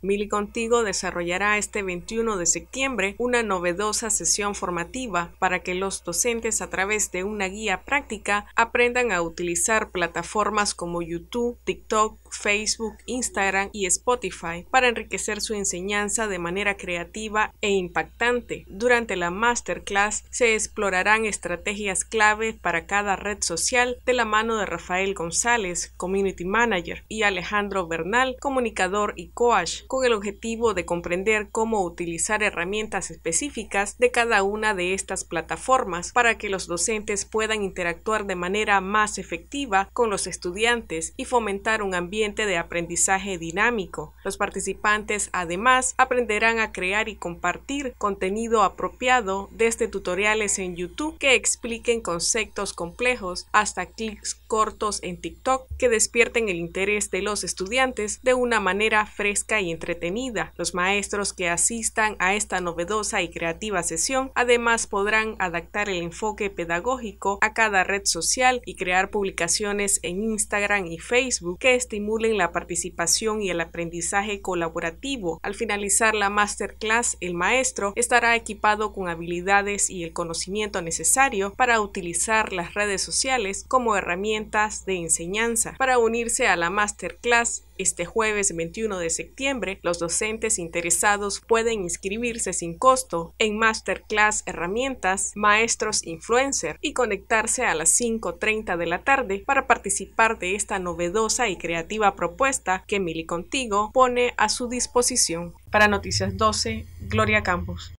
Mili Contigo desarrollará este 21 de septiembre una novedosa sesión formativa para que los docentes a través de una guía práctica aprendan a utilizar plataformas como YouTube, TikTok, Facebook, Instagram y Spotify para enriquecer su enseñanza de manera creativa e impactante. Durante la masterclass se explorarán estrategias clave para cada red social de la mano de Rafael González, Community Manager, y Alejandro Bernal, comunicador y coach con el objetivo de comprender cómo utilizar herramientas específicas de cada una de estas plataformas para que los docentes puedan interactuar de manera más efectiva con los estudiantes y fomentar un ambiente de aprendizaje dinámico. Los participantes además aprenderán a crear y compartir contenido apropiado desde tutoriales en YouTube que expliquen conceptos complejos hasta clics cortos en TikTok que despierten el interés de los estudiantes de una manera fresca y entretenida. Los maestros que asistan a esta novedosa y creativa sesión además podrán adaptar el enfoque pedagógico a cada red social y crear publicaciones en Instagram y Facebook que estimulen la participación y el aprendizaje colaborativo. Al finalizar la masterclass, el maestro estará equipado con habilidades y el conocimiento necesario para utilizar las redes sociales como herramientas de enseñanza. Para unirse a la masterclass, este jueves 21 de septiembre, los docentes interesados pueden inscribirse sin costo en Masterclass Herramientas Maestros Influencer y conectarse a las 5.30 de la tarde para participar de esta novedosa y creativa propuesta que Mili Contigo pone a su disposición. Para Noticias 12, Gloria Campos.